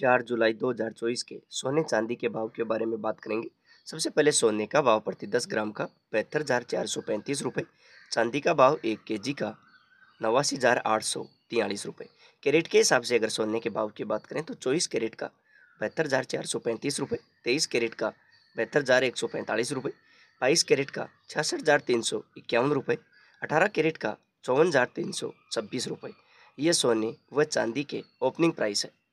चार जुलाई 2024 के सोने चांदी के भाव के बारे में बात करेंगे सबसे पहले सोने का भाव प्रति दस ग्राम का पैंतर हज़ार चार सौ पैंतीस रुपये चांदी का भाव एक के जी का नवासी हज़ार आठ सौ तियालीस रुपये कैरेट के हिसाब से अगर सोने के भाव की बात करें तो चौबीस कैरेट का बहत्तर हज़ार चार सौ पैंतीस रुपये तेईस कैरेट का बहत्तर हज़ार एक सौ पैंतालीस रुपये बाईस कैरेट का छियासठ हज़ार तीन सौ इक्यावन रुपये अठारह कैरेट का चौवन हज़ार तीन सौ छब्बीस रुपये ये सोने व चांदी के ओपनिंग प्राइस है